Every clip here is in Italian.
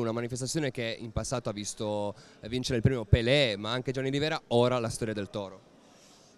Una manifestazione che in passato ha visto vincere il premio Pelé, ma anche Gianni Rivera, ora la storia del toro.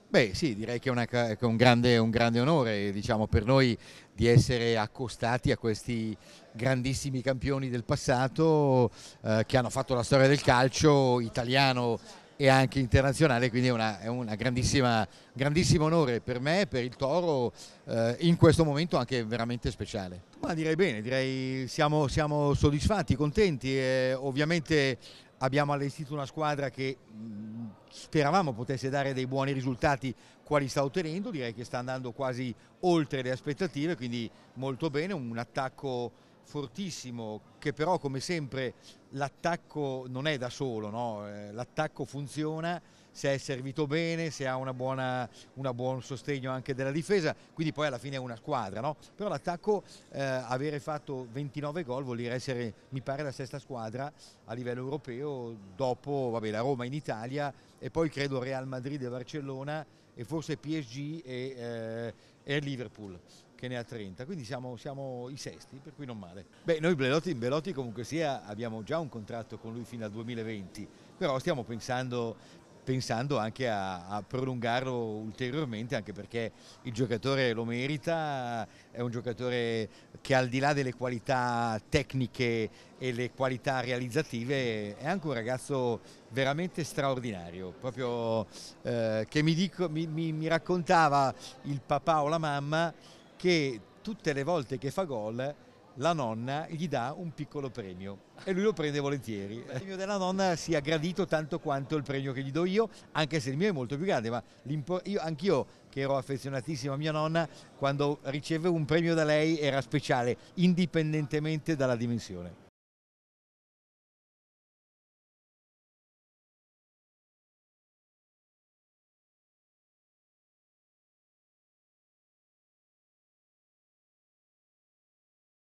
Beh sì, direi che è, una, che è un, grande, un, grande, onore diciamo, per noi di essere accostati a questi grandissimi campioni del passato eh, che hanno fatto la storia del calcio italiano e anche internazionale, quindi è un grandissimo onore per me, per il Toro, eh, in questo momento anche veramente speciale. Ma direi bene, direi siamo, siamo soddisfatti, contenti, eh, ovviamente abbiamo allestito una squadra che mm, speravamo potesse dare dei buoni risultati quali sta ottenendo, direi che sta andando quasi oltre le aspettative, quindi molto bene, un attacco fortissimo che però come sempre l'attacco non è da solo, no? Eh, l'attacco funziona se è servito bene, se ha un buon sostegno anche della difesa, quindi poi alla fine è una squadra, no? però l'attacco eh, avere fatto 29 gol vuol dire essere mi pare la sesta squadra a livello europeo dopo vabbè, la Roma in Italia e poi credo Real Madrid e Barcellona e forse PSG e, eh, e Liverpool che ne ha 30, quindi siamo, siamo, i sesti, per cui non male. Beh, noi Belotti, Belotti comunque sia abbiamo già un contratto con lui fino al 2020, però stiamo pensando, pensando anche a, a, prolungarlo ulteriormente, anche perché il giocatore lo merita, è un giocatore che al di là delle qualità tecniche e le qualità realizzative è anche un ragazzo veramente straordinario, proprio eh, che mi, dico, mi, mi, mi raccontava il papà o la mamma che tutte le volte che fa gol la nonna gli dà un piccolo premio e lui lo prende volentieri. Il premio della eh. nonna sia gradito tanto quanto il premio che gli do io, anche se il mio è molto più grande, ma io, anch'io che ero affezionatissimo a mia nonna, quando ricevevo un premio da lei era speciale, indipendentemente dalla dimensione.